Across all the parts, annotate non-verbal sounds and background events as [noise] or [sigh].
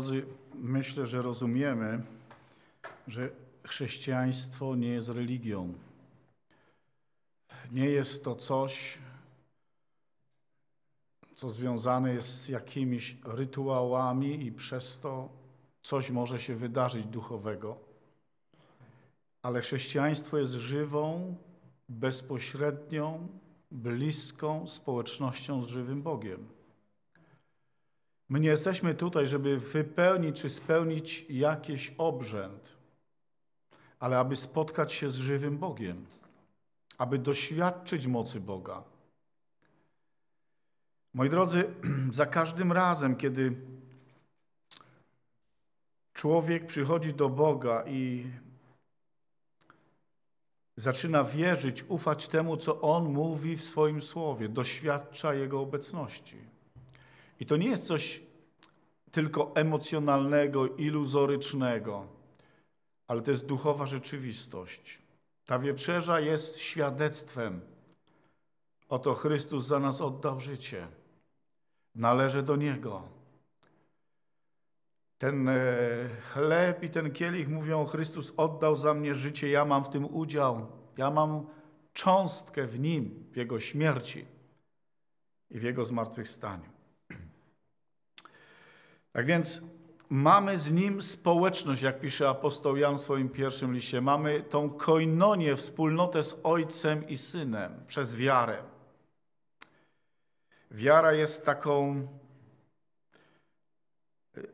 drodzy, myślę, że rozumiemy, że chrześcijaństwo nie jest religią. Nie jest to coś, co związane jest z jakimiś rytuałami i przez to coś może się wydarzyć duchowego. Ale chrześcijaństwo jest żywą, bezpośrednią, bliską społecznością z żywym Bogiem. My nie jesteśmy tutaj, żeby wypełnić czy spełnić jakiś obrzęd, ale aby spotkać się z żywym Bogiem, aby doświadczyć mocy Boga. Moi drodzy, [clears throat] za każdym razem, kiedy człowiek przychodzi do Boga i zaczyna wierzyć, ufać temu, co On mówi w swoim słowie, doświadcza Jego obecności. I to nie jest coś tylko emocjonalnego, iluzorycznego, ale to jest duchowa rzeczywistość. Ta wieczerza jest świadectwem. Oto Chrystus za nas oddał życie. Należy do Niego. Ten e, chleb i ten kielich mówią: Chrystus oddał za mnie życie, ja mam w tym udział, ja mam cząstkę w nim, w Jego śmierci i w Jego zmartwychwstaniu. Tak więc mamy z nim społeczność, jak pisze apostoł Jan w swoim pierwszym liście. Mamy tą koinonię, wspólnotę z Ojcem i Synem przez wiarę. Wiara jest taką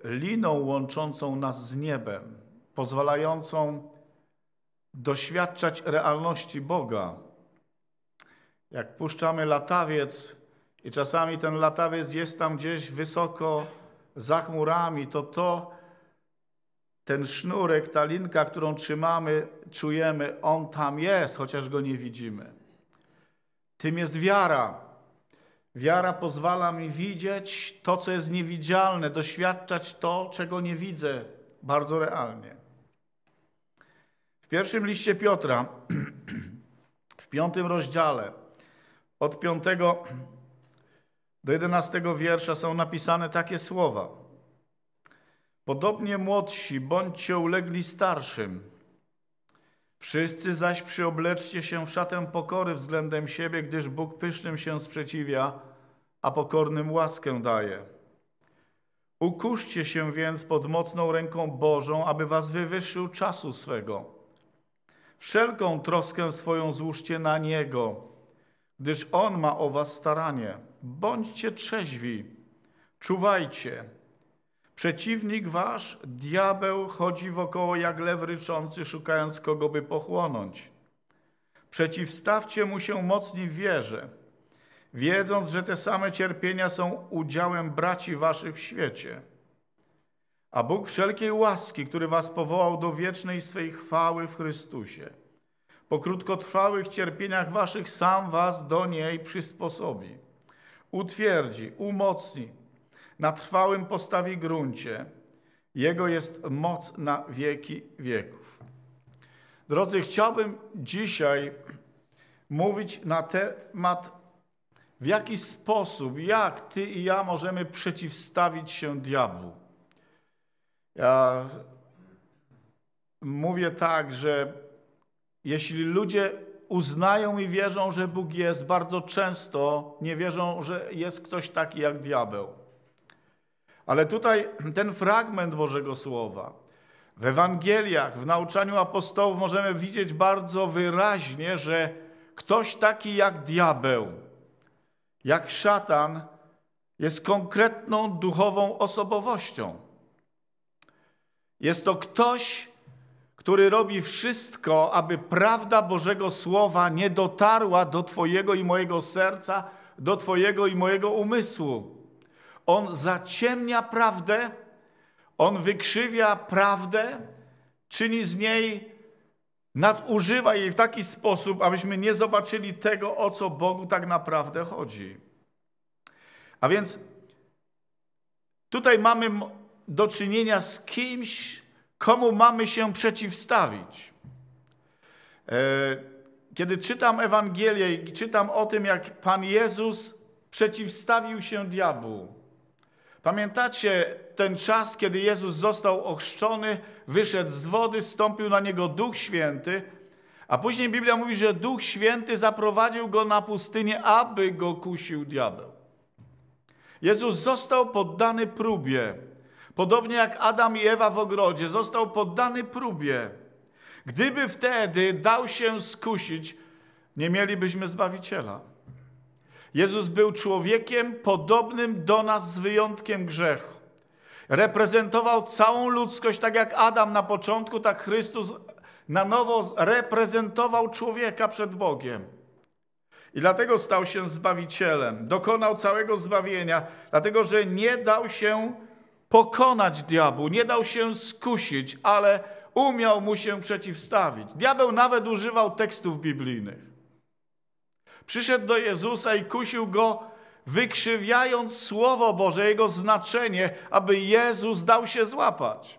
liną łączącą nas z niebem, pozwalającą doświadczać realności Boga. Jak puszczamy latawiec i czasami ten latawiec jest tam gdzieś wysoko, za chmurami, to to, ten sznurek, ta linka, którą trzymamy, czujemy, on tam jest, chociaż go nie widzimy. Tym jest wiara. Wiara pozwala mi widzieć to, co jest niewidzialne, doświadczać to, czego nie widzę, bardzo realnie. W pierwszym liście Piotra, [clears throat] w piątym rozdziale, od piątego do 11 wiersza są napisane takie słowa. Podobnie młodsi, bądźcie ulegli starszym. Wszyscy zaś przyobleczcie się w szatę pokory względem siebie, gdyż Bóg pysznym się sprzeciwia, a pokornym łaskę daje. Ukuszcie się więc pod mocną ręką Bożą, aby was wywyższył czasu swego. Wszelką troskę swoją złóżcie na Niego, gdyż On ma o was staranie bądźcie trzeźwi, czuwajcie. Przeciwnik wasz, diabeł, chodzi wokoło jak lew ryczący, szukając kogo by pochłonąć. Przeciwstawcie mu się mocni w wierze, wiedząc, że te same cierpienia są udziałem braci waszych w świecie. A Bóg wszelkiej łaski, który was powołał do wiecznej swej chwały w Chrystusie, po krótkotrwałych cierpieniach waszych sam was do niej przysposobi utwierdzi, umocni na trwałym postawi gruncie. Jego jest moc na wieki wieków. Drodzy, chciałbym dzisiaj mówić na temat, w jaki sposób, jak ty i ja możemy przeciwstawić się diabłu. Ja mówię tak, że jeśli ludzie uznają i wierzą, że Bóg jest, bardzo często nie wierzą, że jest ktoś taki jak diabeł. Ale tutaj ten fragment Bożego Słowa. W Ewangeliach, w nauczaniu apostołów możemy widzieć bardzo wyraźnie, że ktoś taki jak diabeł, jak szatan, jest konkretną duchową osobowością. Jest to ktoś, który robi wszystko, aby prawda Bożego Słowa nie dotarła do Twojego i mojego serca, do Twojego i mojego umysłu. On zaciemnia prawdę, on wykrzywia prawdę, czyni z niej, nadużywa jej w taki sposób, abyśmy nie zobaczyli tego, o co Bogu tak naprawdę chodzi. A więc tutaj mamy do czynienia z kimś, komu mamy się przeciwstawić. E, kiedy czytam Ewangelię i czytam o tym, jak Pan Jezus przeciwstawił się diabłu. Pamiętacie ten czas, kiedy Jezus został ochrzczony, wyszedł z wody, stąpił na niego Duch Święty, a później Biblia mówi, że Duch Święty zaprowadził go na pustynię, aby go kusił diabeł. Jezus został poddany próbie Podobnie jak Adam i Ewa w ogrodzie, został poddany próbie. Gdyby wtedy dał się skusić, nie mielibyśmy Zbawiciela. Jezus był człowiekiem podobnym do nas z wyjątkiem grzechu. Reprezentował całą ludzkość, tak jak Adam na początku, tak Chrystus na nowo reprezentował człowieka przed Bogiem. I dlatego stał się Zbawicielem, dokonał całego zbawienia, dlatego że nie dał się pokonać diabłu, nie dał się skusić, ale umiał mu się przeciwstawić. Diabeł nawet używał tekstów biblijnych. Przyszedł do Jezusa i kusił go, wykrzywiając Słowo Boże, jego znaczenie, aby Jezus dał się złapać.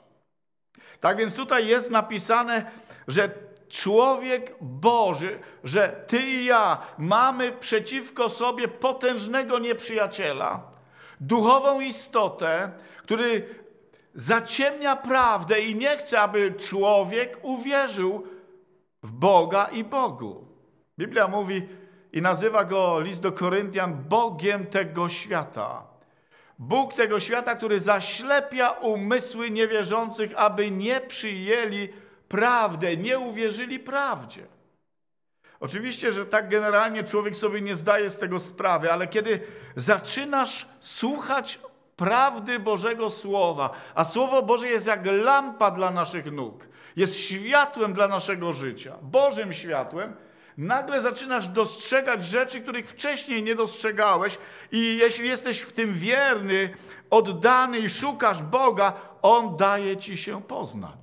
Tak więc tutaj jest napisane, że człowiek Boży, że ty i ja mamy przeciwko sobie potężnego nieprzyjaciela, duchową istotę, który zaciemnia prawdę i nie chce, aby człowiek uwierzył w Boga i Bogu. Biblia mówi i nazywa go list do Koryntian Bogiem tego świata. Bóg tego świata, który zaślepia umysły niewierzących, aby nie przyjęli prawdę, nie uwierzyli prawdzie. Oczywiście, że tak generalnie człowiek sobie nie zdaje z tego sprawy, ale kiedy zaczynasz słuchać prawdy Bożego Słowa. A Słowo Boże jest jak lampa dla naszych nóg, jest światłem dla naszego życia, Bożym światłem. Nagle zaczynasz dostrzegać rzeczy, których wcześniej nie dostrzegałeś, i jeśli jesteś w tym wierny, oddany i szukasz Boga, On daje ci się poznać.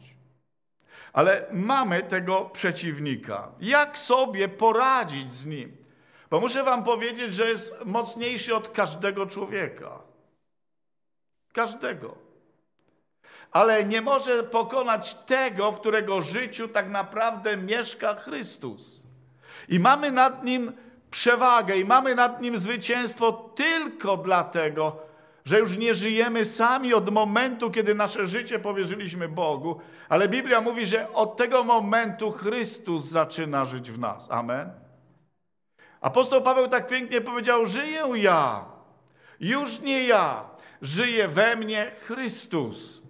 Ale mamy tego przeciwnika. Jak sobie poradzić z nim? Bo muszę Wam powiedzieć, że jest mocniejszy od każdego człowieka. Każdego. Ale nie może pokonać tego, w którego życiu tak naprawdę mieszka Chrystus. I mamy nad nim przewagę, i mamy nad nim zwycięstwo tylko dlatego, że już nie żyjemy sami od momentu, kiedy nasze życie powierzyliśmy Bogu, ale Biblia mówi, że od tego momentu Chrystus zaczyna żyć w nas. Amen. Apostoł Paweł tak pięknie powiedział: Żyję ja, już nie ja, żyje we mnie Chrystus.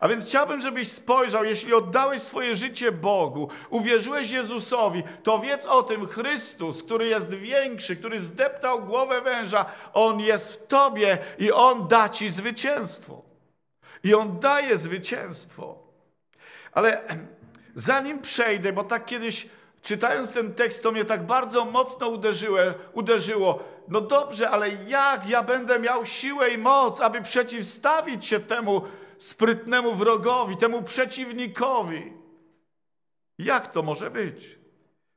A więc chciałbym, żebyś spojrzał, jeśli oddałeś swoje życie Bogu, uwierzyłeś Jezusowi, to wiedz o tym, Chrystus, który jest większy, który zdeptał głowę węża, On jest w tobie i On da ci zwycięstwo. I On daje zwycięstwo. Ale [clears throat] zanim przejdę, bo tak kiedyś Czytając ten tekst, to mnie tak bardzo mocno uderzyło. No dobrze, ale jak ja będę miał siłę i moc, aby przeciwstawić się temu sprytnemu wrogowi, temu przeciwnikowi? Jak to może być?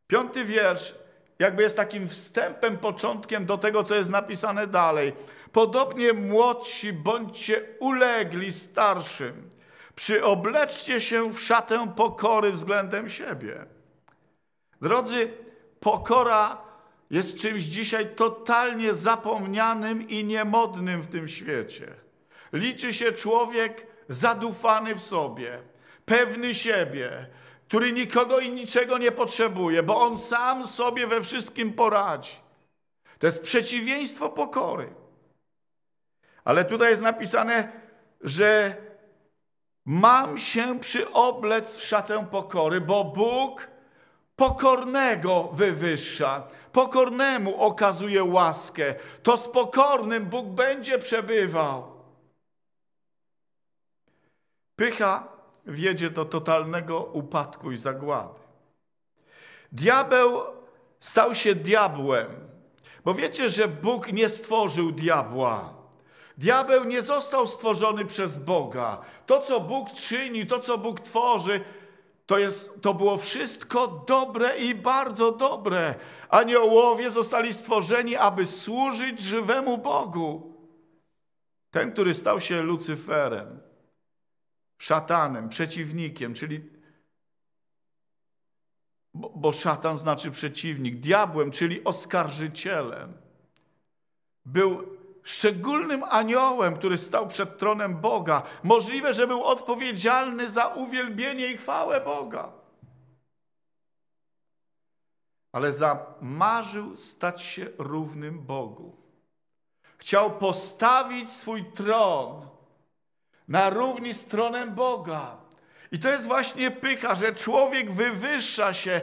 Piąty wiersz jakby jest takim wstępem, początkiem do tego, co jest napisane dalej. Podobnie młodsi bądźcie ulegli starszym. Przyobleczcie się w szatę pokory względem siebie. Drodzy, pokora jest czymś dzisiaj totalnie zapomnianym i niemodnym w tym świecie. Liczy się człowiek zadufany w sobie, pewny siebie, który nikogo i niczego nie potrzebuje, bo on sam sobie we wszystkim poradzi. To jest przeciwieństwo pokory. Ale tutaj jest napisane, że mam się przyoblec w szatę pokory, bo Bóg pokornego wywyższa, pokornemu okazuje łaskę. To z pokornym Bóg będzie przebywał. Pycha wiedzie do totalnego upadku i zagłady. Diabeł stał się diabłem, bo wiecie, że Bóg nie stworzył diabła. Diabeł nie został stworzony przez Boga. To, co Bóg czyni, to, co Bóg tworzy, to, jest, to było wszystko dobre i bardzo dobre. Aniołowie zostali stworzeni, aby służyć żywemu Bogu. Ten, który stał się Lucyferem, szatanem, przeciwnikiem, czyli bo, bo szatan znaczy przeciwnik, diabłem, czyli oskarżycielem. Był szczególnym aniołem, który stał przed tronem Boga. Możliwe, że był odpowiedzialny za uwielbienie i chwałę Boga. Ale zamarzył stać się równym Bogu. Chciał postawić swój tron na równi z tronem Boga. I to jest właśnie pycha, że człowiek wywyższa się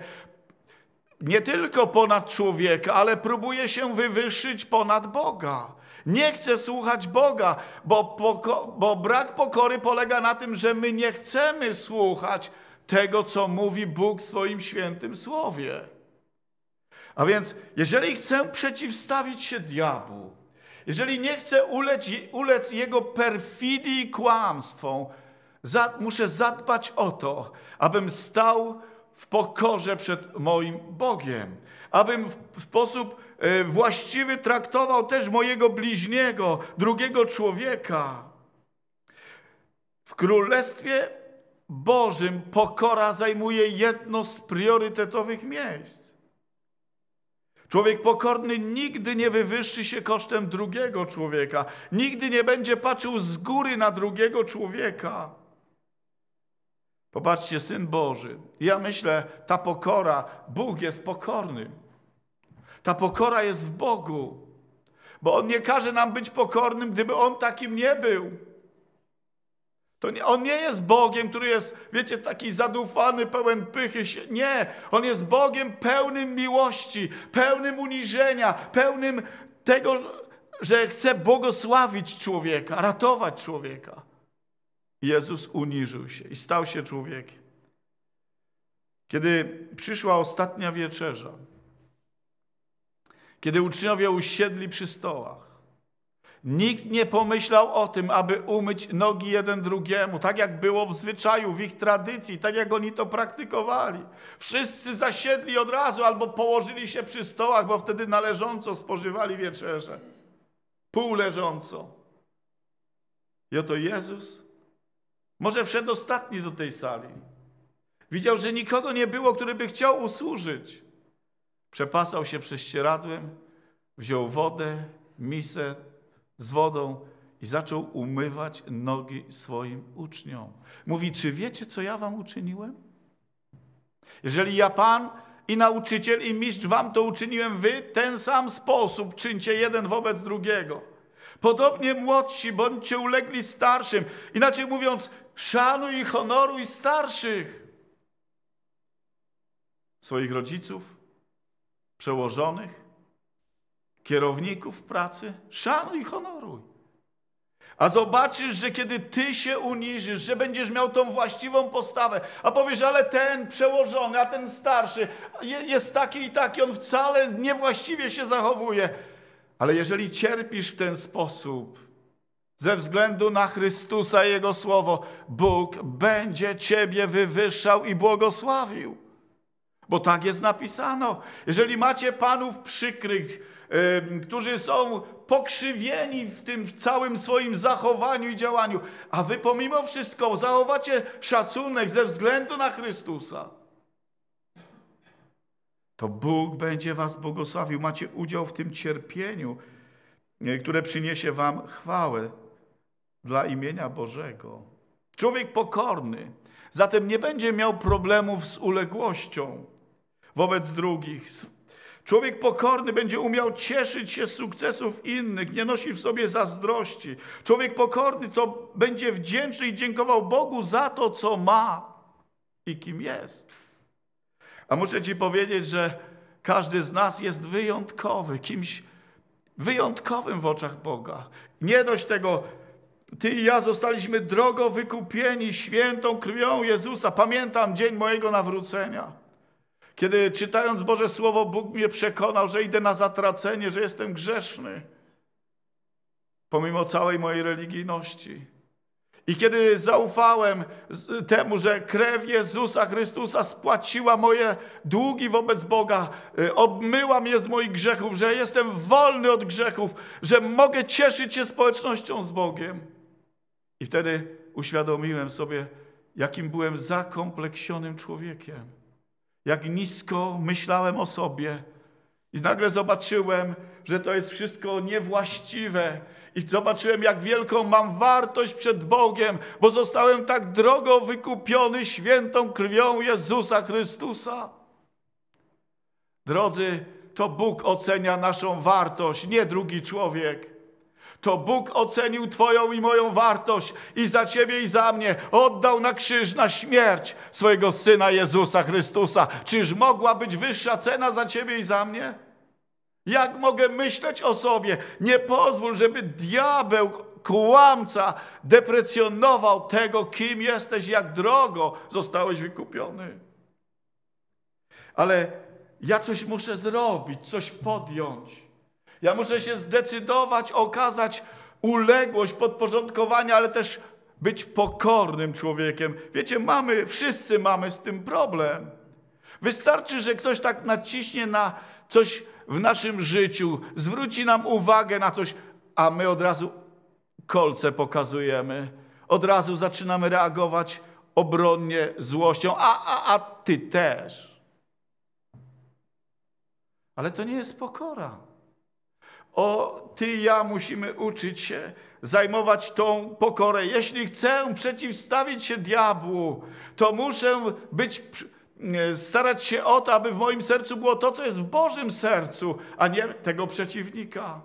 nie tylko ponad człowieka, ale próbuje się wywyższyć ponad Boga. Nie chce słuchać Boga, bo, poko bo brak pokory polega na tym, że my nie chcemy słuchać tego, co mówi Bóg w swoim świętym słowie. A więc, jeżeli chcę przeciwstawić się diabłu, jeżeli nie chcę ulec, ulec jego perfidii i kłamstwom, za, muszę zadbać o to, abym stał w pokorze przed moim Bogiem, abym w, w sposób E, właściwie traktował też mojego bliźniego, drugiego człowieka. W Królestwie Bożym pokora zajmuje jedno z priorytetowych miejsc. Człowiek pokorny nigdy nie wywyższy się kosztem drugiego człowieka, nigdy nie będzie patrzył z góry na drugiego człowieka. Popatrzcie, syn Boży. Ja myślę, ta pokora, Bóg jest pokorny ta pokora jest w Bogu, bo On nie każe nam być pokornym, gdyby On takim nie był. To nie, on nie jest Bogiem, który jest, wiecie, taki zadufany, pełen pychy. nie, on jest Bogiem pełnym miłości, pełnym uniżenia, pełnym tego, że chce błogosławić człowieka, ratować człowieka. Jezus uniżył się i stał się człowiekiem. Kiedy przyszła ostatnia wieczerza, kiedy uczniowie usiedli przy stołach. Nikt nie pomyślał o tym, aby umyć nogi jeden drugiemu, tak jak było w zwyczaju, w ich tradycji, tak jak oni to praktykowali. Wszyscy zasiedli od razu albo położyli się przy stołach, bo wtedy należąco spożywali wieczerze. Pół leżąco. I oto Jezus, może wszedł ostatni do tej sali. Widział, że nikogo nie było, który by chciał usłużyć. Przepasał się prześcieradłem, wziął wodę, misę z wodą i zaczął umywać nogi swoim uczniom. Mówi, czy wiecie, co ja wam uczyniłem? Jeżeli ja Pan i nauczyciel i mistrz wam to uczyniłem, wy ten sam sposób czyńcie jeden wobec drugiego. Podobnie młodsi, bądźcie ulegli starszym. Inaczej mówiąc, szanuj i honoruj starszych. Swoich rodziców, przełożonych, kierowników pracy. Szanuj i honoruj. A zobaczysz, że kiedy ty się uniżysz, że będziesz miał tą właściwą postawę, a powiesz, ale ten przełożony, a ten starszy jest taki i taki, on wcale niewłaściwie się zachowuje. Ale jeżeli cierpisz w ten sposób, ze względu na Chrystusa i Jego Słowo, Bóg będzie ciebie wywyższał i błogosławił bo tak jest napisano. Jeżeli macie panów przykrych, yy, którzy są pokrzywieni w tym całym swoim zachowaniu i działaniu, a wy pomimo wszystko zachowacie szacunek ze względu na Chrystusa, to Bóg będzie was błogosławił. Macie udział w tym cierpieniu, e, które przyniesie wam chwałę dla imienia Bożego. Człowiek pokorny, zatem nie będzie miał problemów z uległością wobec drugich. Człowiek pokorny będzie umiał cieszyć się z sukcesów innych, nie nosi w sobie zazdrości. Człowiek pokorny to będzie wdzięczny i dziękował Bogu za to, co ma i kim jest. A muszę Ci powiedzieć, że każdy z nas jest wyjątkowy, kimś wyjątkowym w oczach Boga. Nie dość tego, ty i ja zostaliśmy drogo wykupieni świętą krwią Jezusa. Pamiętam dzień mojego nawrócenia. Kiedy czytając Boże Słowo, Bóg mnie przekonał, że idę na zatracenie, że jestem grzeszny, pomimo całej mojej religijności. I kiedy zaufałem temu, że krew Jezusa Chrystusa spłaciła moje długi wobec Boga, y, obmyła mnie z moich grzechów, że jestem wolny od grzechów, że mogę cieszyć się społecznością z Bogiem. I wtedy uświadomiłem sobie, jakim byłem zakompleksionym człowiekiem jak nisko myślałem o sobie. I nagle zobaczyłem, że to jest wszystko niewłaściwe. I zobaczyłem, jak wielką mam wartość przed Bogiem, bo zostałem tak drogo wykupiony świętą krwią Jezusa Chrystusa. Drodzy, to Bóg ocenia naszą wartość, nie drugi człowiek to Bóg ocenił Twoją i moją wartość i za Ciebie i za mnie oddał na krzyż, na śmierć swojego Syna Jezusa Chrystusa. Czyż mogła być wyższa cena za Ciebie i za mnie? Jak mogę myśleć o sobie? Nie pozwól, żeby diabeł kłamca deprecjonował tego, kim jesteś, jak drogo zostałeś wykupiony. Ale ja coś muszę zrobić, coś podjąć. Ja muszę się zdecydować, okazać uległość, podporządkowanie, ale też być pokornym człowiekiem. Wiecie, mamy, wszyscy mamy z tym problem. Wystarczy, że ktoś tak naciśnie na coś w naszym życiu, zwróci nam uwagę na coś, a my od razu kolce pokazujemy. Od razu zaczynamy reagować obronnie, złością, a, a, a ty też. Ale to nie jest pokora. O, ty i ja musimy uczyć się zajmować tą pokorę. Jeśli chcę przeciwstawić się diabłu, to muszę być, starać się o to, aby w moim sercu było to, co jest w Bożym sercu, a nie tego przeciwnika.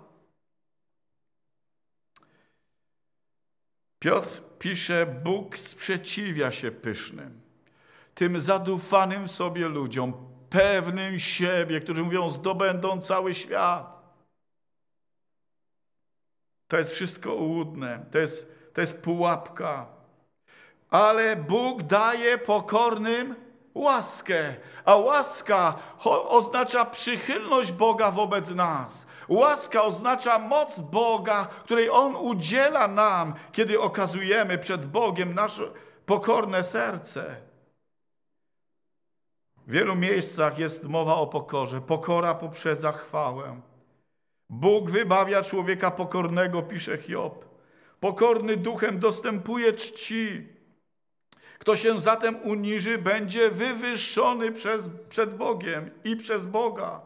Piotr pisze, Bóg sprzeciwia się pysznym, tym zadufanym w sobie ludziom, pewnym siebie, którzy mówią, zdobędą cały świat. To jest wszystko ułudne, to jest, to jest pułapka. Ale Bóg daje pokornym łaskę, a łaska oznacza przychylność Boga wobec nas. Łaska oznacza moc Boga, której On udziela nam, kiedy okazujemy przed Bogiem nasze pokorne serce. W wielu miejscach jest mowa o pokorze. Pokora poprzedza chwałę. Bóg wybawia człowieka pokornego, pisze Hiob. Pokorny duchem dostępuje czci. Kto się zatem uniży, będzie wywyższony przez, przed Bogiem i przez Boga.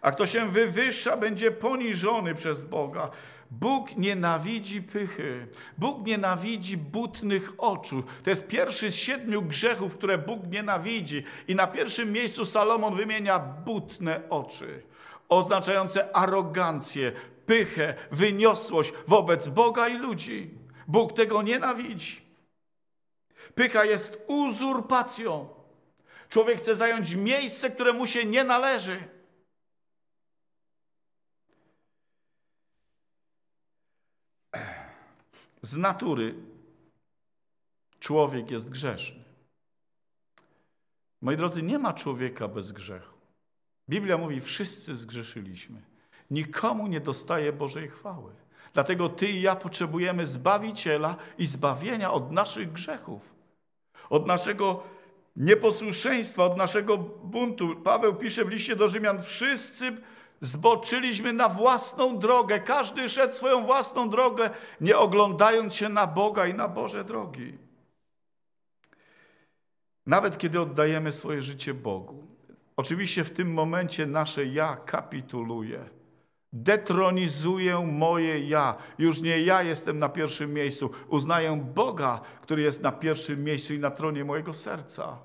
A kto się wywyższa, będzie poniżony przez Boga. Bóg nienawidzi pychy. Bóg nienawidzi butnych oczu. To jest pierwszy z siedmiu grzechów, które Bóg nienawidzi. I na pierwszym miejscu Salomon wymienia butne oczy oznaczające arogancję, pychę, wyniosłość wobec Boga i ludzi. Bóg tego nienawidzi. Pycha jest uzurpacją. Człowiek chce zająć miejsce, które mu się nie należy. Z natury człowiek jest grzeszny. Moi drodzy, nie ma człowieka bez grzechu. Biblia mówi, wszyscy zgrzeszyliśmy. Nikomu nie dostaje Bożej chwały. Dlatego ty i ja potrzebujemy Zbawiciela i zbawienia od naszych grzechów, od naszego nieposłuszeństwa, od naszego buntu. Paweł pisze w liście do Rzymian, wszyscy zboczyliśmy na własną drogę, każdy szedł swoją własną drogę, nie oglądając się na Boga i na Boże drogi. Nawet kiedy oddajemy swoje życie Bogu, Oczywiście w tym momencie nasze ja kapituluje. Detronizuję moje ja. Już nie ja jestem na pierwszym miejscu. Uznaję Boga, który jest na pierwszym miejscu i na tronie mojego serca.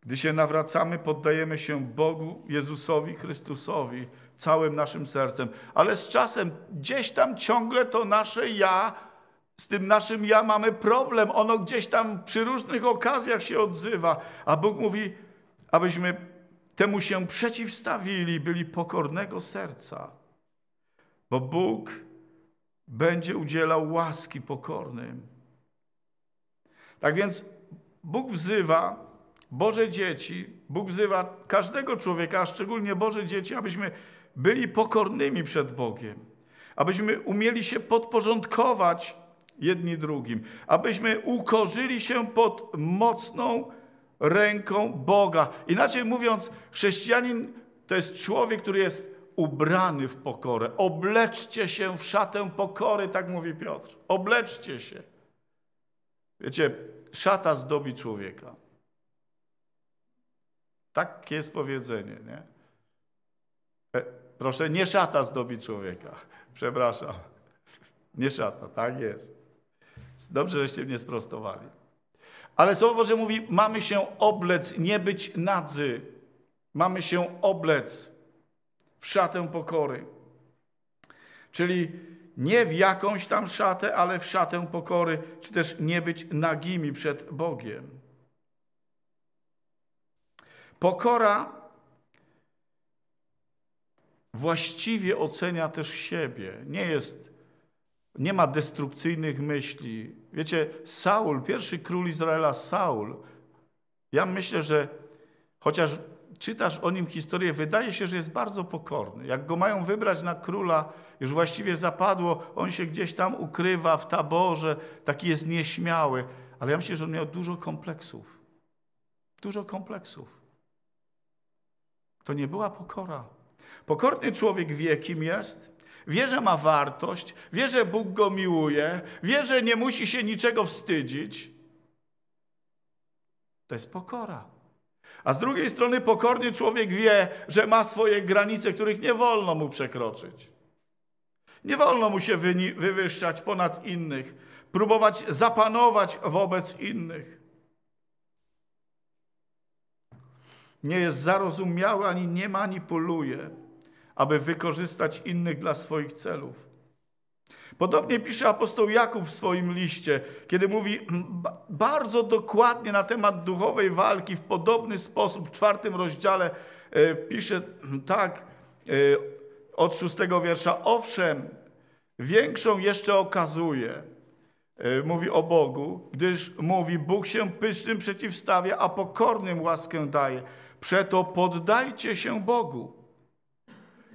Gdy się nawracamy, poddajemy się Bogu, Jezusowi, Chrystusowi całym naszym sercem. Ale z czasem gdzieś tam ciągle to nasze ja z tym naszym ja mamy problem. Ono gdzieś tam przy różnych okazjach się odzywa. A Bóg mówi, abyśmy temu się przeciwstawili, byli pokornego serca. Bo Bóg będzie udzielał łaski pokornym. Tak więc Bóg wzywa Boże dzieci, Bóg wzywa każdego człowieka, a szczególnie Boże dzieci, abyśmy byli pokornymi przed Bogiem, abyśmy umieli się podporządkować jedni drugim, abyśmy ukorzyli się pod mocną ręką Boga. Inaczej mówiąc, chrześcijanin to jest człowiek, który jest ubrany w pokorę. Obleczcie się w szatę pokory, tak mówi Piotr. Obleczcie się. Wiecie, szata zdobi człowieka. Tak jest powiedzenie, nie? E, proszę, nie szata zdobi człowieka. Przepraszam. Nie szata, tak jest. Dobrze, żeście mnie sprostowali. Ale Słowo Boże mówi, mamy się oblec, nie być nadzy. Mamy się oblec w szatę pokory. Czyli nie w jakąś tam szatę, ale w szatę pokory, czy też nie być nagimi przed Bogiem. Pokora właściwie ocenia też siebie. Nie jest nie ma destrukcyjnych myśli. Wiecie, Saul, pierwszy król Izraela, Saul, ja myślę, że chociaż czytasz o nim historię, wydaje się, że jest bardzo pokorny. Jak go mają wybrać na króla, już właściwie zapadło, on się gdzieś tam ukrywa w taborze, taki jest nieśmiały. Ale ja myślę, że on miał dużo kompleksów. Dużo kompleksów. To nie była pokora. Pokorny człowiek wie, kim jest – wie, że ma wartość, wie, że Bóg go miłuje, wie, że nie musi się niczego wstydzić. To jest pokora. A z drugiej strony pokorny człowiek wie, że ma swoje granice, których nie wolno mu przekroczyć. Nie wolno mu się wywyższać ponad innych, próbować zapanować wobec innych. Nie jest zarozumiały ani nie manipuluje aby wykorzystać innych dla swoich celów. Podobnie pisze apostoł Jakub w swoim liście, kiedy mówi bardzo dokładnie na temat duchowej walki w podobny sposób. W czwartym rozdziale e, pisze tak e, od szóstego wiersza. Owszem, większą jeszcze okazuje, e, mówi o Bogu, gdyż mówi Bóg się pysznym przeciwstawia, a pokornym łaskę daje. Przeto poddajcie się Bogu.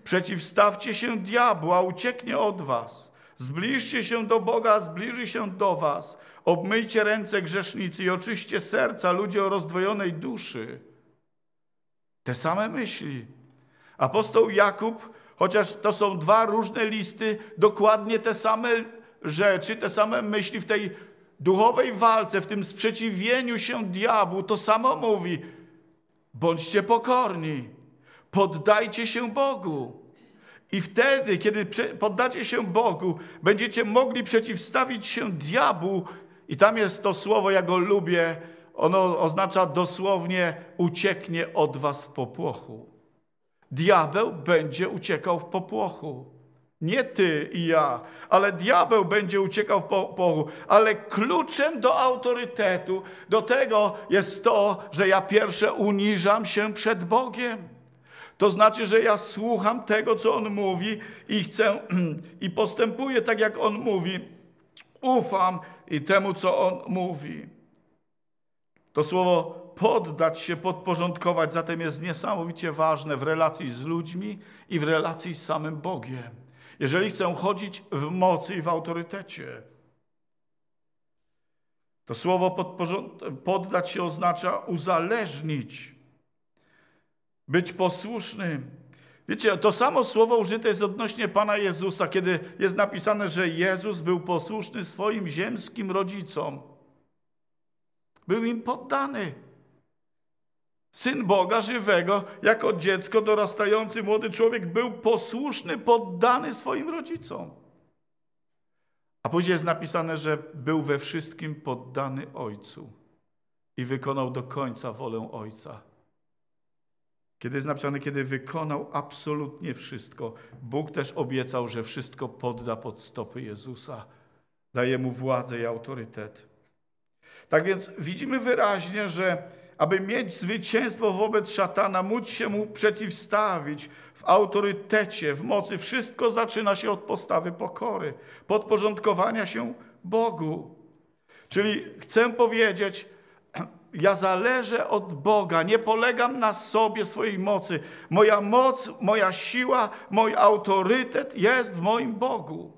Przeciwstawcie się diabłu, a ucieknie od was. Zbliżcie się do Boga, zbliży się do was. Obmyjcie ręce grzesznicy i oczyście serca ludzi o rozdwojonej duszy. Te same myśli. Apostoł Jakub, chociaż to są dwa różne listy, dokładnie te same rzeczy, te same myśli w tej duchowej walce, w tym sprzeciwieniu się diabłu, to samo mówi. Bądźcie pokorni. Poddajcie się Bogu. I wtedy, kiedy poddacie się Bogu, będziecie mogli przeciwstawić się diabłu. I tam jest to słowo, ja go lubię. Ono oznacza dosłownie ucieknie od was w popłochu. Diabeł będzie uciekał w popłochu. Nie ty i ja, ale diabeł będzie uciekał w popłochu. Ale kluczem do autorytetu, do tego jest to, że ja pierwsze uniżam się przed Bogiem. To znaczy, że ja słucham tego, co On mówi i chcę [clears throat] i postępuję tak, jak On mówi. Ufam i temu, co On mówi. To słowo poddać się, podporządkować zatem jest niesamowicie ważne w relacji z ludźmi i w relacji z samym Bogiem. Jeżeli chcę chodzić w mocy i w autorytecie, to słowo poddać się oznacza uzależnić być posłusznym. Wiecie, to samo słowo użyte jest odnośnie Pana Jezusa, kiedy jest napisane, że Jezus był posłuszny swoim ziemskim rodzicom. Był im poddany. Syn Boga żywego, jako dziecko dorastający młody człowiek, był posłuszny, poddany swoim rodzicom. A później jest napisane, że był we wszystkim poddany Ojcu i wykonał do końca wolę Ojca. Kiedy jest napisane, kiedy wykonał absolutnie wszystko, Bóg też obiecał, że wszystko podda pod stopy Jezusa. Daje mu władzę i autorytet. Tak więc widzimy wyraźnie, że aby mieć zwycięstwo wobec szatana, móc się mu przeciwstawić w autorytecie, w mocy. Wszystko zaczyna się od postawy pokory, podporządkowania się Bogu. Czyli chcę powiedzieć, ja zależę od Boga, nie polegam na sobie, swojej mocy. Moja moc, moja siła, mój autorytet jest w moim Bogu.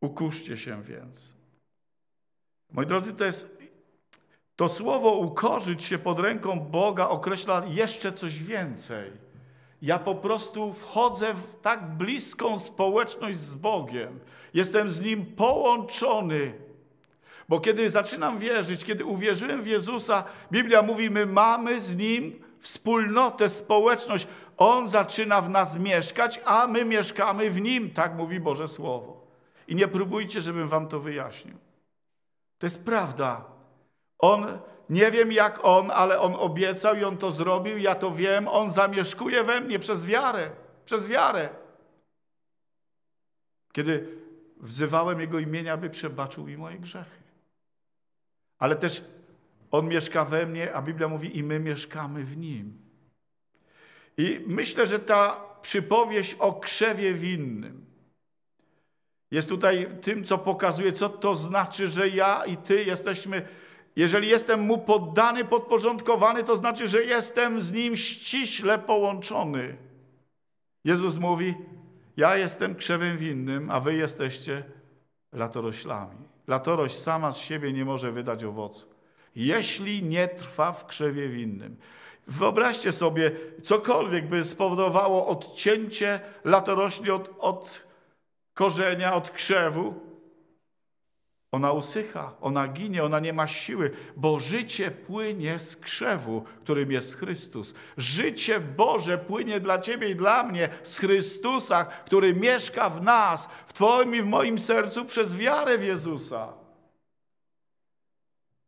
Ukuszcie się więc. Moi drodzy, to jest to słowo ukorzyć się pod ręką Boga określa jeszcze coś więcej. Ja po prostu wchodzę w tak bliską społeczność z Bogiem. Jestem z Nim połączony. Bo kiedy zaczynam wierzyć, kiedy uwierzyłem w Jezusa, Biblia mówi, my mamy z Nim wspólnotę, społeczność. On zaczyna w nas mieszkać, a my mieszkamy w Nim. Tak mówi Boże Słowo. I nie próbujcie, żebym wam to wyjaśnił. To jest prawda. On, nie wiem jak On, ale On obiecał i On to zrobił, ja to wiem. On zamieszkuje we mnie przez wiarę. Przez wiarę. Kiedy wzywałem Jego imienia, by przebaczył mi moje grzechy ale też On mieszka we mnie, a Biblia mówi i my mieszkamy w Nim. I myślę, że ta przypowieść o krzewie winnym jest tutaj tym, co pokazuje, co to znaczy, że ja i Ty jesteśmy jeżeli jestem Mu poddany, podporządkowany, to znaczy, że jestem z Nim ściśle połączony. Jezus mówi, ja jestem krzewem winnym, a wy jesteście latoroślami. Latorość sama z siebie nie może wydać owocu, jeśli nie trwa w krzewie winnym. Wyobraźcie sobie, cokolwiek by spowodowało odcięcie latorośli od, od korzenia, od krzewu, ona usycha, ona ginie, ona nie ma siły, bo życie płynie z krzewu, którym jest Chrystus. Życie Boże płynie dla Ciebie i dla mnie z Chrystusa, który mieszka w nas, w Twoim i w moim sercu przez wiarę w Jezusa.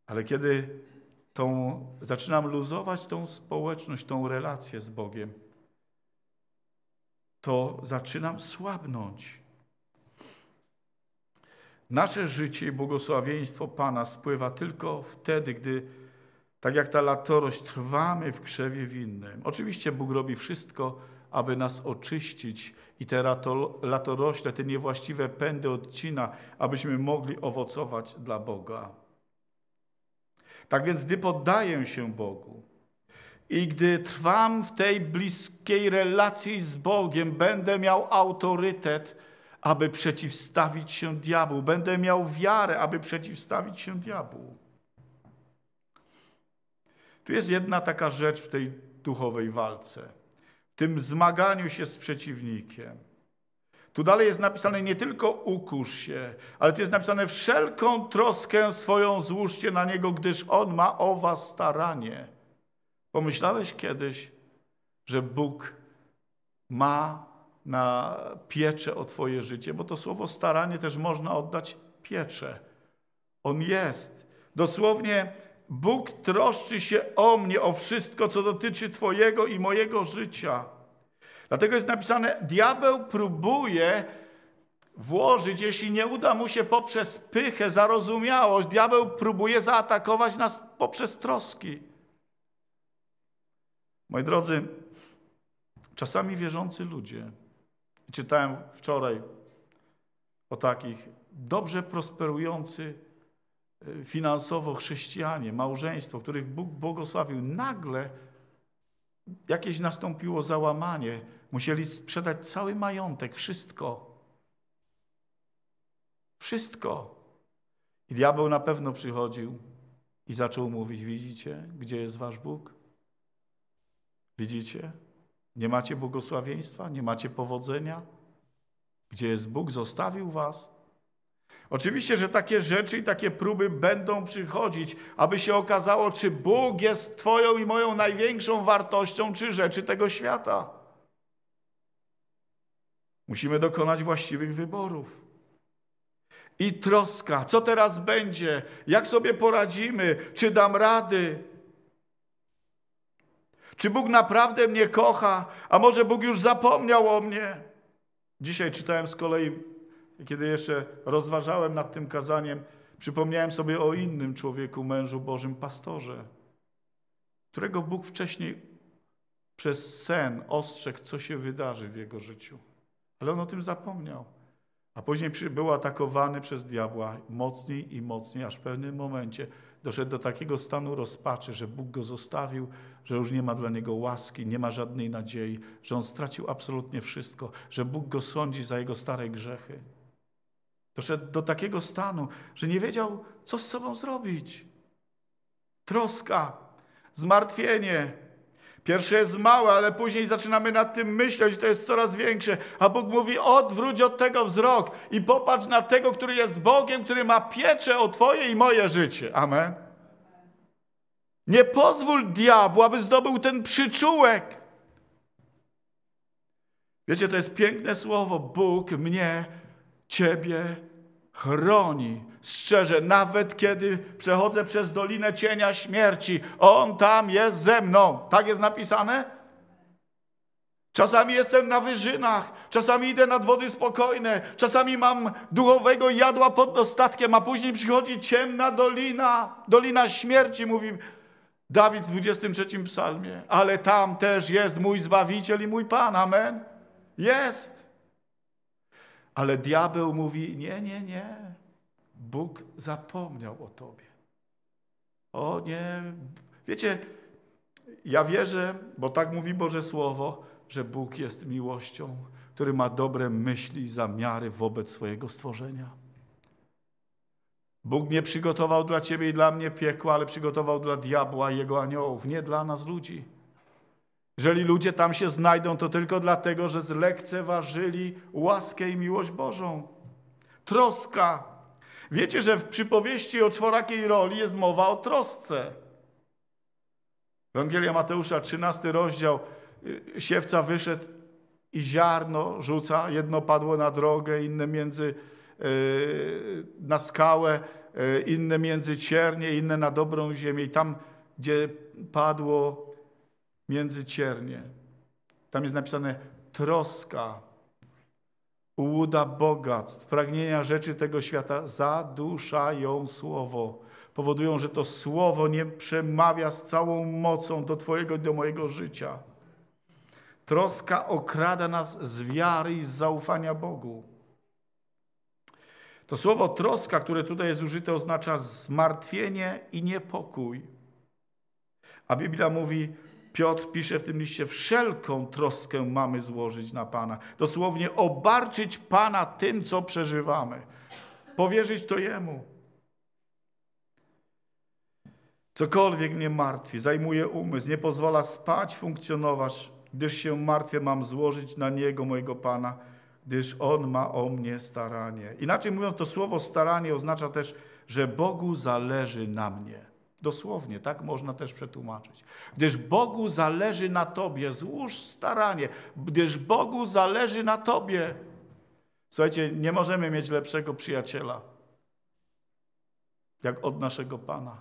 Ale kiedy tą, zaczynam luzować tą społeczność, tą relację z Bogiem, to zaczynam słabnąć. Nasze życie i błogosławieństwo Pana spływa tylko wtedy, gdy, tak jak ta latorość, trwamy w krzewie winnym. Oczywiście Bóg robi wszystko, aby nas oczyścić i te latorośle, te niewłaściwe pędy odcina, abyśmy mogli owocować dla Boga. Tak więc, gdy poddaję się Bogu i gdy trwam w tej bliskiej relacji z Bogiem, będę miał autorytet, aby przeciwstawić się diabłu. Będę miał wiarę, aby przeciwstawić się diabłu. Tu jest jedna taka rzecz w tej duchowej walce, w tym zmaganiu się z przeciwnikiem. Tu dalej jest napisane nie tylko ukusz się, ale tu jest napisane wszelką troskę swoją złóżcie na Niego, gdyż On ma o was staranie. Pomyślałeś kiedyś, że Bóg ma na pieczę o Twoje życie, bo to słowo staranie też można oddać pieczę. On jest. Dosłownie Bóg troszczy się o mnie, o wszystko, co dotyczy Twojego i mojego życia. Dlatego jest napisane, diabeł próbuje włożyć, jeśli nie uda mu się poprzez pychę, zarozumiałość, diabeł próbuje zaatakować nas poprzez troski. Moi drodzy, czasami wierzący ludzie i czytałem wczoraj o takich dobrze prosperujący e, finansowo chrześcijanie, małżeństwo, których Bóg błogosławił, nagle jakieś nastąpiło załamanie. Musieli sprzedać cały majątek, wszystko. Wszystko. I diabeł na pewno przychodził i zaczął mówić: Widzicie, gdzie jest wasz Bóg? Widzicie? Nie macie błogosławieństwa, nie macie powodzenia? Gdzie jest Bóg, zostawił was? Oczywiście, że takie rzeczy i takie próby będą przychodzić, aby się okazało, czy Bóg jest Twoją i moją największą wartością, czy rzeczy tego świata. Musimy dokonać właściwych wyborów. I troska, co teraz będzie, jak sobie poradzimy, czy dam rady, czy Bóg naprawdę mnie kocha? A może Bóg już zapomniał o mnie? Dzisiaj czytałem z kolei, kiedy jeszcze rozważałem nad tym kazaniem, przypomniałem sobie o innym człowieku, mężu Bożym, pastorze, którego Bóg wcześniej przez sen ostrzegł, co się wydarzy w jego życiu. Ale on o tym zapomniał. A później był atakowany przez diabła mocniej i mocniej, aż w pewnym momencie doszedł do takiego stanu rozpaczy, że Bóg go zostawił, że już nie ma dla niego łaski, nie ma żadnej nadziei, że on stracił absolutnie wszystko, że Bóg go sądzi za jego stare grzechy. Doszedł do takiego stanu, że nie wiedział, co z sobą zrobić. Troska, zmartwienie, Pierwsze jest małe, ale później zaczynamy nad tym myśleć, to jest coraz większe. A Bóg mówi: odwróć od tego wzrok i popatrz na tego, który jest Bogiem, który ma pieczę o Twoje i moje życie. Amen. Nie pozwól diabłu, aby zdobył ten przyczółek. Wiecie, to jest piękne słowo. Bóg mnie, Ciebie chroni, strzeże, nawet kiedy przechodzę przez dolinę cienia śmierci, On tam jest ze mną. Tak jest napisane? Czasami jestem na wyżynach, czasami idę nad wody spokojne, czasami mam duchowego jadła pod dostatkiem, a później przychodzi ciemna dolina, dolina śmierci, mówi Dawid w 23 psalmie. Ale tam też jest mój Zbawiciel i mój Pan, amen? Jest. Ale diabeł mówi: Nie, nie, nie. Bóg zapomniał o tobie. O nie. Wiecie, ja wierzę, bo tak mówi Boże Słowo, że Bóg jest miłością, który ma dobre myśli i zamiary wobec swojego stworzenia. Bóg nie przygotował dla ciebie i dla mnie piekła, ale przygotował dla diabła i jego aniołów, nie dla nas ludzi. Jeżeli ludzie tam się znajdą, to tylko dlatego, że zlekceważyli łaskę i miłość Bożą. Troska. Wiecie, że w przypowieści o czworakiej roli jest mowa o trosce. Ewangelia Mateusza, 13 rozdział, y, siewca wyszedł i ziarno rzuca, jedno padło na drogę, inne między y, na skałę, y, inne między ciernie, inne na dobrą ziemię i tam, gdzie padło międzyciernie. Tam jest napisane troska, ułuda bogactw, pragnienia rzeczy tego świata zaduszają słowo. Powodują, że to słowo nie przemawia z całą mocą do Twojego i do mojego życia. Troska okrada nas z wiary i z zaufania Bogu. To słowo troska, które tutaj jest użyte, oznacza zmartwienie i niepokój. A Biblia mówi, Piotr pisze w tym liście, wszelką troskę mamy złożyć na Pana. Dosłownie obarczyć Pana tym, co przeżywamy. Powierzyć to Jemu. Cokolwiek mnie martwi, zajmuje umysł, nie pozwala spać, funkcjonować, gdyż się martwię, mam złożyć na Niego, mojego Pana, gdyż On ma o mnie staranie. Inaczej mówiąc, to słowo staranie oznacza też, że Bogu zależy na mnie. Dosłownie, tak można też przetłumaczyć. Gdyż Bogu zależy na Tobie, złóż staranie, gdyż Bogu zależy na Tobie. Słuchajcie, nie możemy mieć lepszego przyjaciela jak od naszego Pana.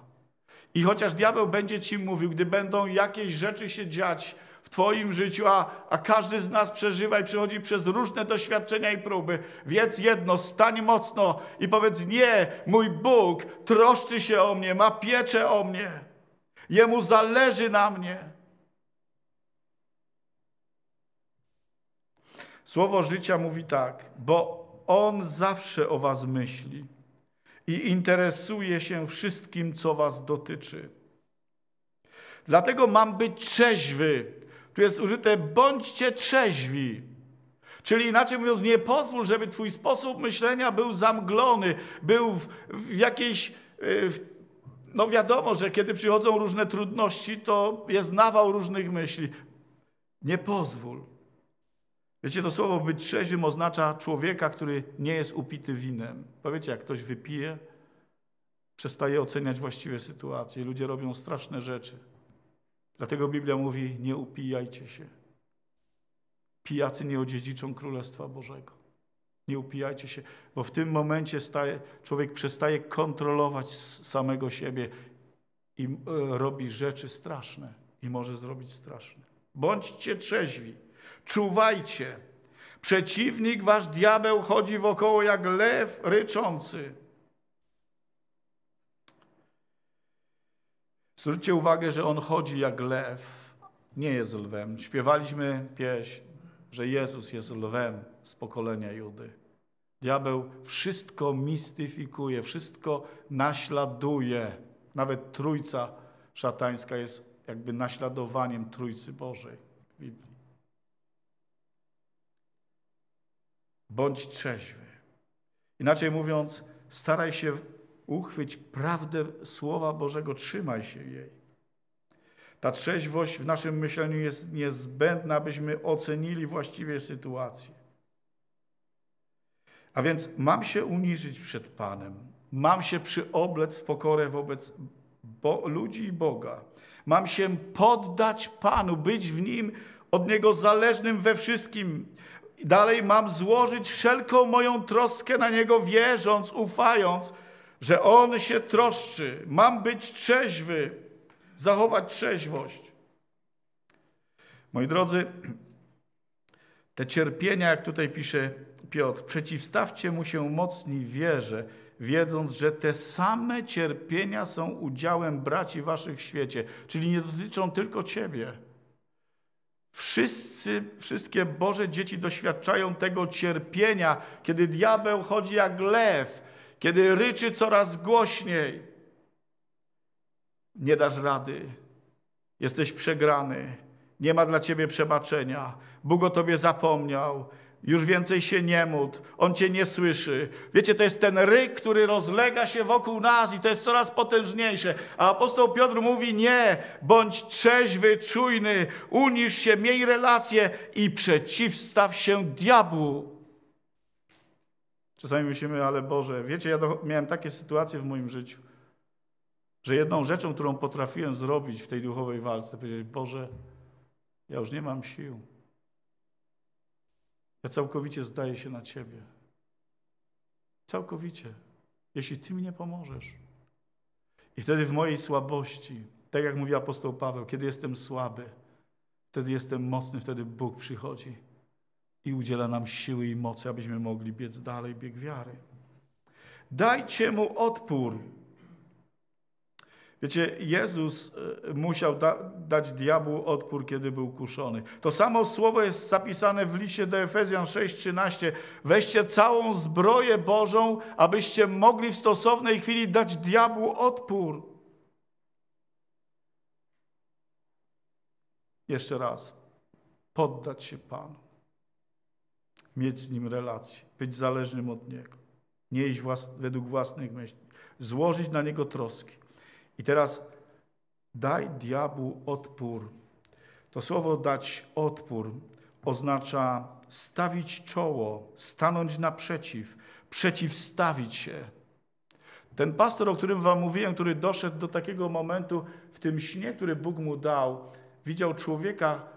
I chociaż diabeł będzie Ci mówił, gdy będą jakieś rzeczy się dziać, w Twoim życiu, a, a każdy z nas przeżywa i przechodzi przez różne doświadczenia i próby. Wiedz jedno, stań mocno i powiedz: Nie, mój Bóg troszczy się o mnie, ma pieczę o mnie, Jemu zależy na mnie. Słowo życia mówi tak, bo On zawsze o Was myśli i interesuje się wszystkim, co Was dotyczy. Dlatego mam być trzeźwy tu jest użyte bądźcie trzeźwi. Czyli inaczej mówiąc, nie pozwól, żeby twój sposób myślenia był zamglony, był w, w jakiejś... Y, w, no wiadomo, że kiedy przychodzą różne trudności, to jest nawał różnych myśli. Nie pozwól. Wiecie, to słowo być trzeźwym oznacza człowieka, który nie jest upity winem. Powiecie, jak ktoś wypije, przestaje oceniać właściwe sytuacje. Ludzie robią straszne rzeczy. Dlatego Biblia mówi: nie upijajcie się. Pijacy nie odziedziczą Królestwa Bożego. Nie upijajcie się, bo w tym momencie staje, człowiek przestaje kontrolować samego siebie i e, robi rzeczy straszne i może zrobić straszne. Bądźcie trzeźwi, czuwajcie. Przeciwnik, wasz diabeł, chodzi wokoło jak lew ryczący Zwróćcie uwagę, że on chodzi jak lew, nie jest lwem. Śpiewaliśmy pieśń, że Jezus jest lwem z pokolenia Judy. Diabeł wszystko mistyfikuje, wszystko naśladuje. Nawet trójca szatańska jest jakby naśladowaniem trójcy Bożej w Biblii. Bądź trzeźwy. Inaczej mówiąc, staraj się uchwyć prawdę Słowa Bożego, trzymaj się jej. Ta trzeźwość w naszym myśleniu jest niezbędna, abyśmy ocenili właściwie sytuację. A więc mam się uniżyć przed Panem, mam się przyoblec w pokorę wobec bo ludzi i Boga. Mam się poddać Panu, być w Nim, od Niego zależnym we wszystkim. Dalej mam złożyć wszelką moją troskę na Niego, wierząc, ufając, że On się troszczy. Mam być trzeźwy, zachować trzeźwość. Moi drodzy, te cierpienia, jak tutaj pisze Piotr, przeciwstawcie mu się mocni wierze, wiedząc, że te same cierpienia są udziałem braci waszych w świecie, czyli nie dotyczą tylko ciebie. Wszyscy, wszystkie Boże dzieci doświadczają tego cierpienia, kiedy diabeł chodzi jak lew, kiedy ryczy coraz głośniej, nie dasz rady, jesteś przegrany, nie ma dla ciebie przebaczenia, Bóg o tobie zapomniał, już więcej się nie módl, on cię nie słyszy. Wiecie, to jest ten ryk, który rozlega się wokół nas i to jest coraz potężniejsze. A apostoł Piotr mówi: Nie, bądź trzeźwy, czujny, unisz się, miej relacje i przeciwstaw się diabłu. Czasami myślimy, ale Boże, wiecie, ja miałem takie sytuacje w moim życiu, że jedną rzeczą, którą potrafiłem zrobić w tej duchowej walce, powiedzieć, Boże, ja już nie mam sił. Ja całkowicie zdaję się na Ciebie. Całkowicie. Jeśli Ty mi nie pomożesz. I wtedy w mojej słabości, tak jak mówi apostoł Paweł, kiedy jestem słaby, wtedy jestem mocny, wtedy Bóg przychodzi i udziela nam siły i mocy, abyśmy mogli biec dalej bieg wiary. Dajcie mu odpór. Wiecie, Jezus e, musiał da dać diabłu odpór, kiedy był kuszony. To samo słowo jest zapisane w liście do Efezjan 6:13. Weźcie całą zbroję Bożą, abyście mogli w stosownej chwili dać diabłu odpór. Jeszcze raz, poddać się Panu mieć z Nim relację, być zależnym od Niego, nie iść włas według własnych myśli, złożyć na Niego troski. I teraz daj diabłu odpór. To słowo dać odpór oznacza stawić czoło, stanąć naprzeciw, przeciwstawić się. Ten pastor, o którym wam mówiłem, który doszedł do takiego momentu w tym śnie, który Bóg mu dał, widział człowieka,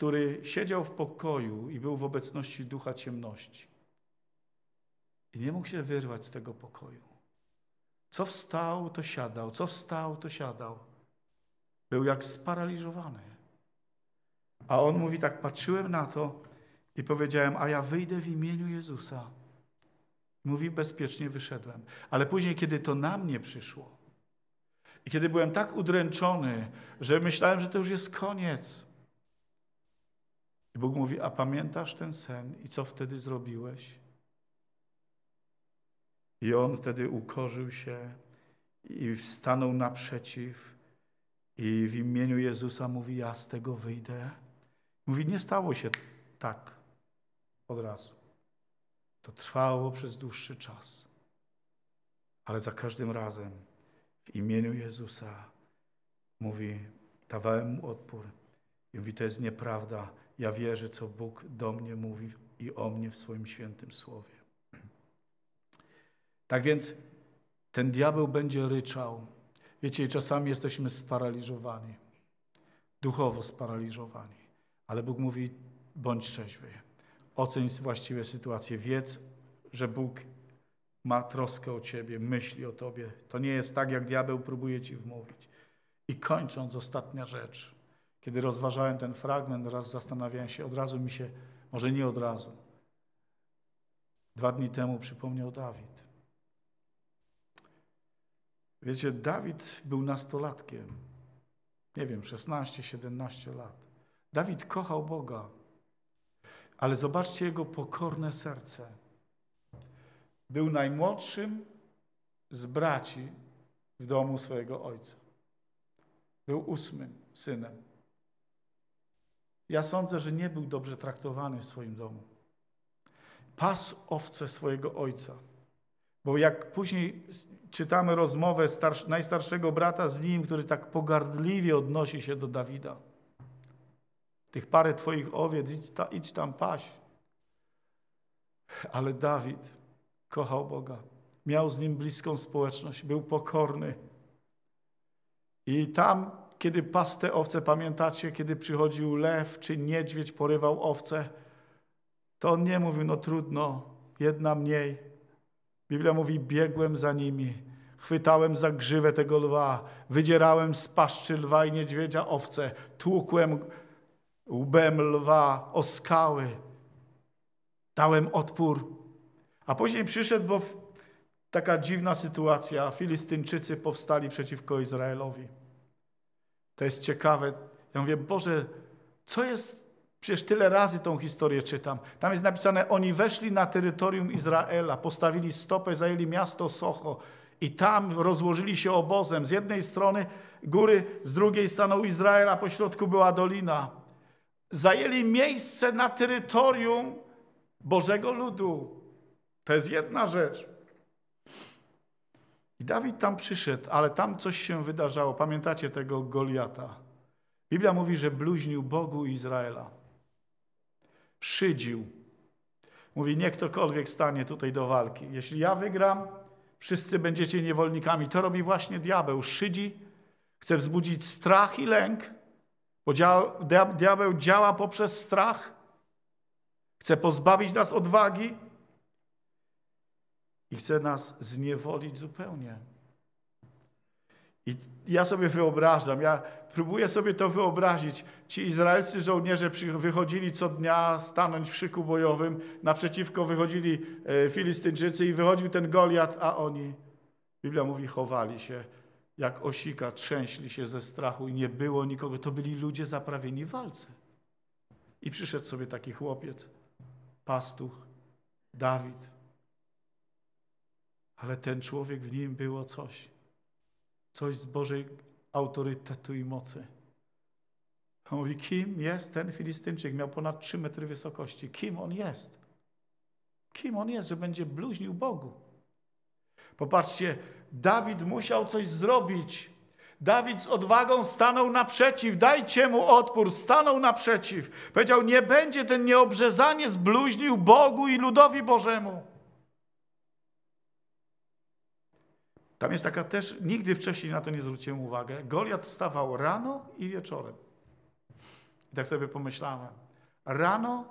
który siedział w pokoju i był w obecności ducha ciemności. I nie mógł się wyrwać z tego pokoju. Co wstał, to siadał, co wstał, to siadał. Był jak sparaliżowany. A on mówi tak, patrzyłem na to i powiedziałem, a ja wyjdę w imieniu Jezusa. Mówi, bezpiecznie wyszedłem. Ale później, kiedy to na mnie przyszło i kiedy byłem tak udręczony, że myślałem, że to już jest koniec, i Bóg mówi: A pamiętasz ten sen i co wtedy zrobiłeś? I on wtedy ukorzył się i stanął naprzeciw i w imieniu Jezusa mówi: Ja z tego wyjdę. Mówi: Nie stało się tak od razu. To trwało przez dłuższy czas. Ale za każdym razem w imieniu Jezusa mówi: Dawałem mu odpór. I mówi: To jest nieprawda. Ja wierzę, co Bóg do mnie mówi i o mnie w swoim świętym słowie. Tak więc ten diabeł będzie ryczał. Wiecie, czasami jesteśmy sparaliżowani, duchowo sparaliżowani, ale Bóg mówi: bądź trzeźwy, oceń właściwie sytuację. wiedz, że Bóg ma troskę o ciebie, myśli o tobie. To nie jest tak, jak diabeł próbuje ci wmówić. I kończąc, ostatnia rzecz. Kiedy rozważałem ten fragment, raz zastanawiałem się, od razu mi się, może nie od razu, dwa dni temu przypomniał Dawid. Wiecie, Dawid był nastolatkiem, nie wiem, 16-17 lat. Dawid kochał Boga, ale zobaczcie jego pokorne serce. Był najmłodszym z braci w domu swojego ojca. Był ósmym synem. Ja sądzę, że nie był dobrze traktowany w swoim domu. Pas owce swojego ojca. Bo jak później czytamy rozmowę najstarszego brata z nim, który tak pogardliwie odnosi się do Dawida. Tych parę twoich owiec, idź, ta, idź tam paść. Ale Dawid kochał Boga. Miał z nim bliską społeczność, był pokorny. I tam kiedy te owce, pamiętacie, kiedy przychodził lew czy niedźwiedź, porywał owce, to on nie mówił, no trudno, jedna mniej. Biblia mówi, biegłem za nimi, chwytałem za grzywę tego lwa, wydzierałem z paszczy lwa i niedźwiedzia owce, tłukłem łbem lwa o skały, dałem odpór. A później przyszedł, bo taka dziwna sytuacja, Filistynczycy powstali przeciwko Izraelowi. To jest ciekawe. Ja mówię, Boże, co jest... Przecież tyle razy tą historię czytam. Tam jest napisane, oni weszli na terytorium Izraela, postawili stopę, zajęli miasto Socho i tam rozłożyli się obozem. Z jednej strony góry, z drugiej stanął Izrael, a pośrodku była dolina. Zajęli miejsce na terytorium Bożego ludu. To jest jedna rzecz. I Dawid tam przyszedł, ale tam coś się wydarzało. Pamiętacie tego Goliata? Biblia mówi, że bluźnił Bogu Izraela. Szydził. Mówi, niech ktokolwiek stanie tutaj do walki. Jeśli ja wygram, wszyscy będziecie niewolnikami. To robi właśnie diabeł. Szydzi, chce wzbudzić strach i lęk, bo diabeł działa poprzez strach. Chce pozbawić nas odwagi, i chce nas zniewolić zupełnie. I ja sobie wyobrażam, ja próbuję sobie to wyobrazić. Ci izraelscy żołnierze wychodzili co dnia stanąć w szyku bojowym, naprzeciwko wychodzili e, Filistyńczycy i wychodził ten Goliat, a oni, Biblia mówi, chowali się jak osika, trzęśli się ze strachu i nie było nikogo. To byli ludzie zaprawieni w walce. I przyszedł sobie taki chłopiec, pastuch, Dawid ale ten człowiek w nim było coś. Coś z Bożej autorytetu i mocy. On mówi, kim jest ten Filistynczyk? Miał ponad 3 metry wysokości. Kim on jest? Kim on jest, że będzie bluźnił Bogu? Popatrzcie, Dawid musiał coś zrobić. Dawid z odwagą stanął naprzeciw, dajcie mu odpór, stanął naprzeciw. Powiedział, nie będzie ten nieobrzezanie zbluźnił Bogu i ludowi Bożemu. Tam jest taka też, nigdy wcześniej na to nie zwróciłem uwagi. Goliat wstawał rano i wieczorem. I tak sobie pomyślałem. Rano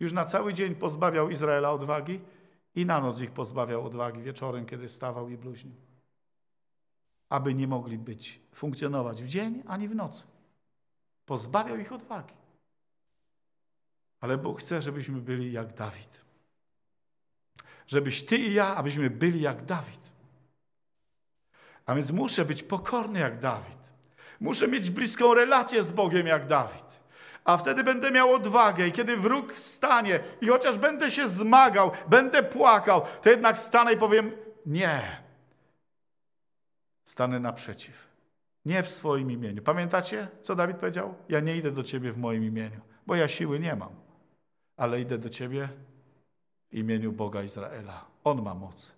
już na cały dzień pozbawiał Izraela odwagi i na noc ich pozbawiał odwagi wieczorem, kiedy stawał i bluźnił. Aby nie mogli być, funkcjonować w dzień ani w nocy. Pozbawiał ich odwagi. Ale Bóg chce, żebyśmy byli jak Dawid. Żebyś ty i ja, abyśmy byli jak Dawid. A więc muszę być pokorny jak Dawid. Muszę mieć bliską relację z Bogiem jak Dawid. A wtedy będę miał odwagę i kiedy wróg wstanie i chociaż będę się zmagał, będę płakał, to jednak stanę i powiem nie. Stanę naprzeciw. Nie w swoim imieniu. Pamiętacie, co Dawid powiedział? Ja nie idę do ciebie w moim imieniu, bo ja siły nie mam, ale idę do ciebie w imieniu Boga Izraela. On ma moc.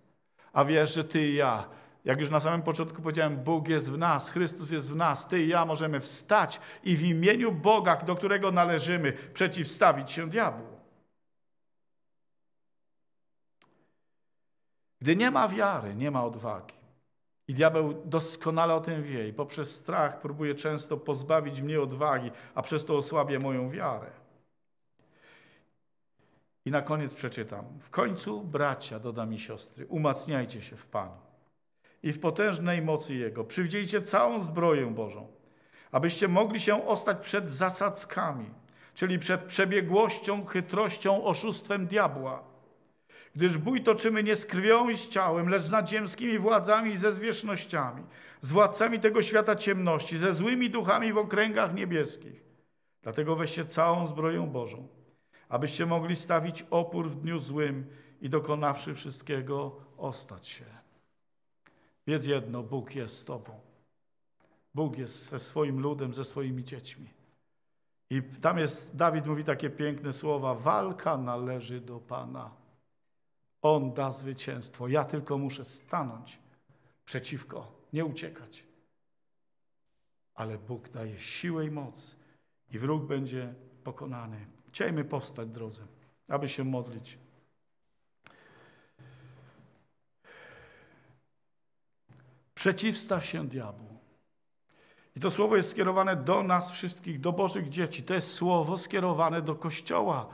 A wiesz, że ty i ja jak już na samym początku powiedziałem, Bóg jest w nas, Chrystus jest w nas, ty i ja możemy wstać i w imieniu Boga, do którego należymy, przeciwstawić się diabłu. Gdy nie ma wiary, nie ma odwagi. I diabeł doskonale o tym wie i poprzez strach próbuje często pozbawić mnie odwagi, a przez to osłabia moją wiarę. I na koniec przeczytam. W końcu, bracia, dodam i siostry, umacniajcie się w Panu i w potężnej mocy Jego. Przywdziejcie całą zbroję Bożą, abyście mogli się ostać przed zasadzkami, czyli przed przebiegłością, chytrością, oszustwem diabła. Gdyż bój toczymy nie z krwią i z ciałem, lecz z nadziemskimi władzami i ze zwierznościami, z władcami tego świata ciemności, ze złymi duchami w okręgach niebieskich. Dlatego weźcie całą zbroję Bożą, abyście mogli stawić opór w dniu złym i dokonawszy wszystkiego, ostać się. Wiedz jedno, Bóg jest z Tobą. Bóg jest ze swoim ludem, ze swoimi dziećmi. I tam jest, Dawid mówi takie piękne słowa: Walka należy do Pana. On da zwycięstwo. Ja tylko muszę stanąć przeciwko, nie uciekać. Ale Bóg daje siłę i moc, i wróg będzie pokonany. Chciejmy powstać, drodzy, aby się modlić. Przeciwstaw się diabłu. I to słowo jest skierowane do nas wszystkich, do Bożych dzieci. To jest słowo skierowane do Kościoła,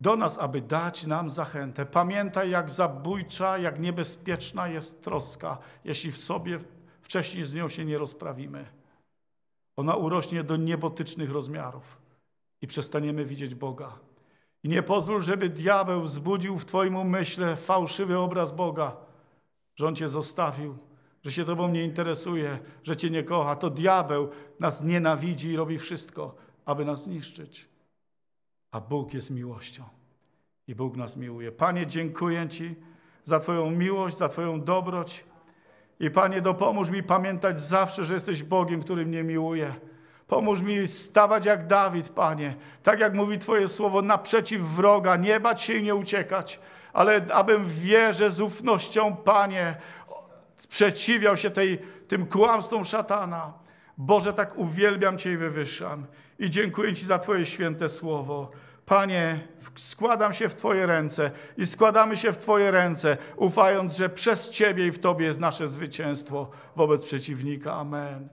do nas, aby dać nam zachętę. Pamiętaj, jak zabójcza, jak niebezpieczna jest troska, jeśli w sobie wcześniej z nią się nie rozprawimy. Ona urośnie do niebotycznych rozmiarów i przestaniemy widzieć Boga. I nie pozwól, żeby diabeł wzbudził w Twoim umyśle fałszywy obraz Boga, że On Cię zostawił, że się Tobą nie interesuje, że Cię nie kocha. To diabeł nas nienawidzi i robi wszystko, aby nas zniszczyć. A Bóg jest miłością i Bóg nas miłuje. Panie, dziękuję Ci za Twoją miłość, za Twoją dobroć. I Panie, dopomóż mi pamiętać zawsze, że jesteś Bogiem, który mnie miłuje. Pomóż mi stawać jak Dawid, Panie, tak jak mówi Twoje słowo, naprzeciw wroga, nie bać się i nie uciekać, ale abym wierzył z ufnością, Panie, Sprzeciwiał się tej, tym kłamstwom szatana. Boże, tak uwielbiam Cię i wywyższam. I dziękuję Ci za Twoje święte słowo. Panie, składam się w Twoje ręce i składamy się w Twoje ręce, ufając, że przez Ciebie i w Tobie jest nasze zwycięstwo wobec przeciwnika. Amen.